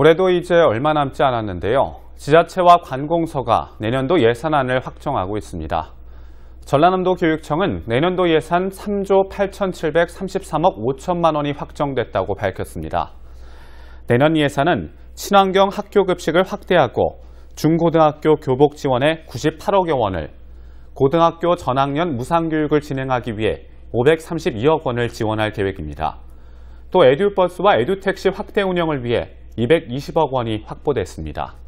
올해도 이제 얼마 남지 않았는데요. 지자체와 관공서가 내년도 예산안을 확정하고 있습니다. 전라남도 교육청은 내년도 예산 3조 8,733억 5천만 원이 확정됐다고 밝혔습니다. 내년 예산은 친환경 학교 급식을 확대하고 중고등학교 교복 지원에 98억여 원을, 고등학교 전학년 무상교육을 진행하기 위해 532억 원을 지원할 계획입니다. 또 에듀버스와 에듀택시 확대 운영을 위해 220억 원이 확보됐습니다.